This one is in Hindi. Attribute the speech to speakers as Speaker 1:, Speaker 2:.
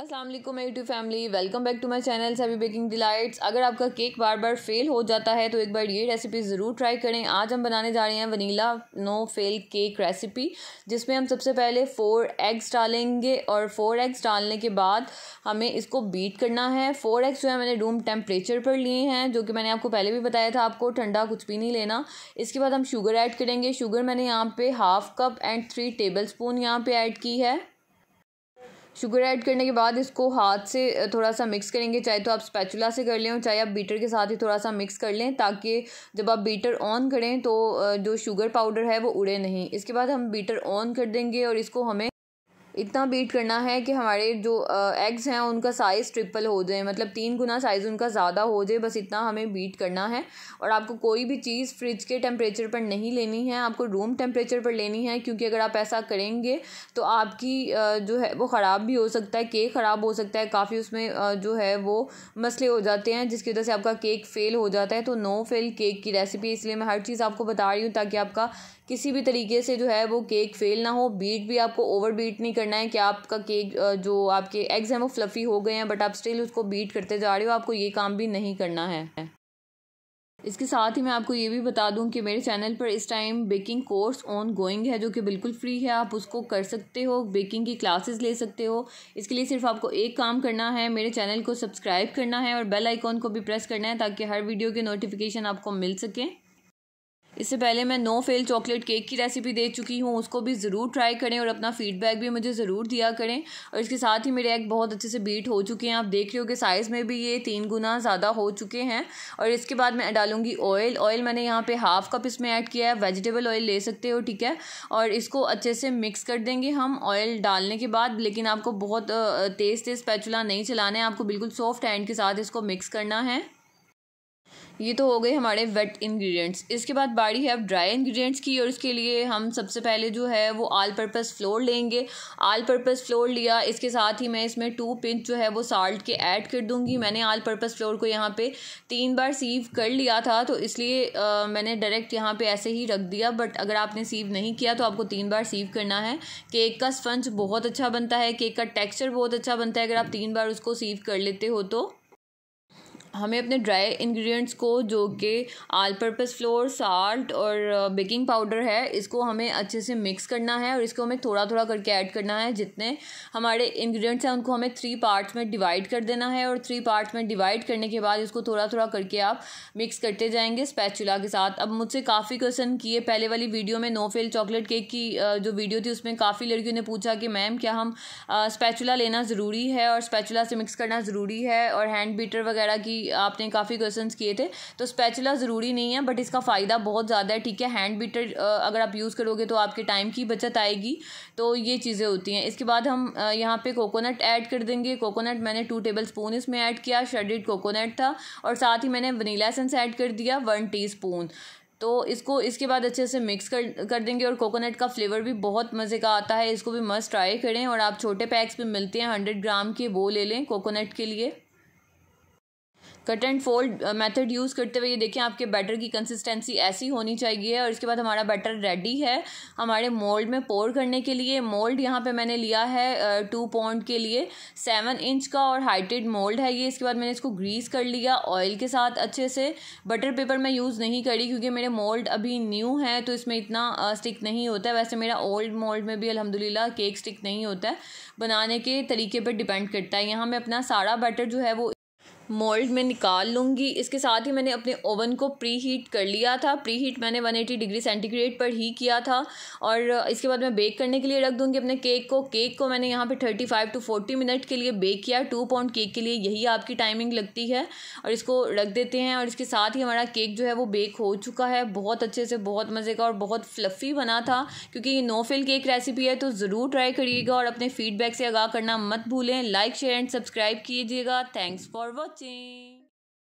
Speaker 1: Aslam my YouTube family welcome back to my channel सभी बेकिंग डिलाइट्स अगर आपका केक बार बार फेल हो जाता है तो एक बार ये रेसिपी ज़रूर ट्राई करें आज हम बनाने जा रहे हैं vanilla no fail cake recipe जिसमें हम सबसे पहले फ़ोर एग्स डालेंगे और फ़ोर एग्स डालने के बाद हमें इसको बीट करना है फ़ोर एग्स जो है मैंने रूम टेम्परेचर पर लिए हैं जो कि मैंने आपको पहले भी बताया था आपको ठंडा कुछ भी नहीं लेना इसके बाद हम शुगर ऐड करेंगे शुगर मैंने यहाँ पर half cup and three tablespoon यहाँ पर ऐड की है शुगर ऐड करने के बाद इसको हाथ से थोड़ा सा मिक्स करेंगे चाहे तो आप स्पैचुला से कर लें और चाहे आप बीटर के साथ ही थोड़ा सा मिक्स कर लें ताकि जब आप बीटर ऑन करें तो जो शुगर पाउडर है वो उड़े नहीं इसके बाद हम बीटर ऑन कर देंगे और इसको हमें इतना बीट करना है कि हमारे जो एग्स हैं उनका साइज़ ट्रिपल हो जाए मतलब तीन गुना साइज़ उनका ज़्यादा हो जाए बस इतना हमें बीट करना है और आपको कोई भी चीज़ फ्रिज के टेम्परेचर पर नहीं लेनी है आपको रूम टेम्परेचर पर लेनी है क्योंकि अगर आप ऐसा करेंगे तो आपकी जो है वो ख़राब भी हो सकता है केक ख़राब हो सकता है काफ़ी उसमें जो है वो मसले हो जाते हैं जिसकी वजह से आपका केक फ़ेल हो जाता है तो नो फेल केक की रेसिपी इसलिए मैं हर चीज़ आपको बता रही हूँ ताकि आपका किसी भी तरीके से जो है वो केक फ़ेल ना हो बीट भी आपको ओवर बीट नहीं करना है कि आपका केक जो आपके एग्स हैं वो फ्लफ़ी हो गए हैं बट आप स्टिल उसको बीट करते जा रहे हो आपको ये काम भी नहीं करना है इसके साथ ही मैं आपको ये भी बता दूं कि मेरे चैनल पर इस time baking course ongoing है जो कि बिल्कुल फ्री है आप उसको कर सकते हो बेकिंग की क्लासेस ले सकते हो इसके लिए सिर्फ आपको एक काम करना है मेरे चैनल को सब्सक्राइब करना है और बेल आइकॉन को भी प्रेस करना है ताकि हर वीडियो के नोटिफिकेशन आपको मिल सकें इससे पहले मैं नो फेल चॉकलेट केक की रेसिपी दे चुकी हूँ उसको भी ज़रूर ट्राई करें और अपना फीडबैक भी मुझे ज़रूर दिया करें और इसके साथ ही मेरे एग बहुत अच्छे से बीट हो चुके हैं आप देख रहे हो कि साइज़ में भी ये तीन गुना ज़्यादा हो चुके हैं और इसके बाद मैं डालूँगी ऑयल ऑयल मैंने यहाँ पर हाफ़ कप इसमें ऐड किया है वेजिटेबल ऑयल ले सकते हो ठीक है और इसको अच्छे से मिक्स कर देंगे हम ऑयल डालने के बाद लेकिन आपको बहुत तेज़ तेज़ पैचुला नहीं चलाना है आपको बिल्कुल सॉफ्ट हैंड के साथ इसको मिक्स करना है ये तो हो गए हमारे वेट इंग्रेडिएंट्स इसके बाद बारी है अब ड्राई इंग्रेडिएंट्स की और इसके लिए हम सबसे पहले जो है वो आल पर्पस फ्लोर लेंगे आल पर्पस फ्लोर लिया इसके साथ ही मैं इसमें टू पिंच जो है वो साल्ट के ऐड कर दूंगी मैंने आल पर्पस फ्लोर को यहाँ पे तीन बार सीव कर लिया था तो इसलिए आ, मैंने डायरेक्ट यहाँ पर ऐसे ही रख दिया बट अगर आपने सीव नहीं किया तो आपको तीन बार सीव करना है केक का स्पंज बहुत अच्छा बनता है केक का टेक्स्चर बहुत अच्छा बनता है अगर आप तीन बार उसको सीव कर लेते हो तो हमें अपने ड्राई इंग्रेडिएंट्स को जो कि आल पर्पज़ फ्लोर साल्ट और बेकिंग पाउडर है इसको हमें अच्छे से मिक्स करना है और इसको हमें थोड़ा थोड़ा करके ऐड करना है जितने हमारे इंग्रेडिएंट्स हैं उनको हमें थ्री पार्ट्स में डिवाइड कर देना है और थ्री पार्ट्स में डिवाइड करने के बाद इसको थोड़ा थोड़ा करके आप मिक्स करते जाएंगे स्पैचुला के साथ अब मुझसे काफ़ी क्वेश्चन किए पहले वाली वीडियो में नो फेल चॉकलेट केक की जो वीडियो थी उसमें काफ़ी लड़कियों ने पूछा कि मैम क्या हम स्पैचुला लेना ज़रूरी है और स्पैचुला से मिक्स करना ज़रूरी है और हैंड बीटर वगैरह की आपने काफ़ी क्वेश्चन किए थे तो स्पैचुला ज़रूरी नहीं है बट इसका फ़ायदा बहुत ज़्यादा है ठीक है हैंड बीटर अगर आप यूज़ करोगे तो आपके टाइम की बचत आएगी तो ये चीज़ें होती हैं इसके बाद हम यहाँ पे कोकोनट ऐड कर देंगे कोकोनट मैंने टू टेबल स्पून इसमें ऐड किया श्रेडिड कोकोनट था और साथ ही मैंने वनीला एसेंस ऐड कर दिया वन टी तो इसको इसके बाद अच्छे से मिक्स कर कर देंगे और कोकोनट का फ्लेवर भी बहुत मज़े का आता है इसको भी मस्त ट्राई करें और आप छोटे पैक्स भी मिलते हैं हंड्रेड ग्राम के वो ले लें कोकोनट के लिए cut and fold method use करते हुए ये देखें आपके बैटर की कंसिस्टेंसी ऐसी होनी चाहिए और इसके बाद हमारा बैटर रेडी है हमारे मोल्ड में पोर करने के लिए मोल्ड यहाँ पे मैंने लिया है टू uh, पॉइंट के लिए सेवन इंच का और हाइटेड मोल्ड है ये इसके बाद मैंने इसको ग्रीस कर लिया ऑयल के साथ अच्छे से बटर पेपर मैं यूज़ नहीं करी क्योंकि मेरे मोल्ड अभी न्यू है तो इसमें इतना स्टिक uh, नहीं होता है वैसे मेरा ओल्ड मोल्ड में भी अलहमदिल्ला केक स्टिक नहीं होता है बनाने के तरीके पर डिपेंड करता है यहाँ मैं अपना सारा बैटर जो है वो मोल्ड में निकाल लूँगी इसके साथ ही मैंने अपने ओवन को प्री हीट कर लिया था प्री हीट मैंने 180 डिग्री सेंटीग्रेड पर ही किया था और इसके बाद मैं बेक करने के लिए रख दूँगी अपने केक को केक को मैंने यहाँ पर 35 टू फोर्टी मिनट के लिए बेक किया टू पाउंड केक के लिए यही आपकी टाइमिंग लगती है और इसको रख देते हैं और इसके साथ ही हमारा केक जो है वो बेक हो चुका है बहुत अच्छे से बहुत मज़े का और बहुत फ्लफ़ी बना था क्योंकि ये नो फिल केक रेसिपी है तो ज़रूर ट्राई करिएगा और अपने फीडबैक से आगाह करना मत भूलें लाइक शेयर एंड सब्सक्राइब कीजिएगा थैंक्स फॉर वॉचिंग watching.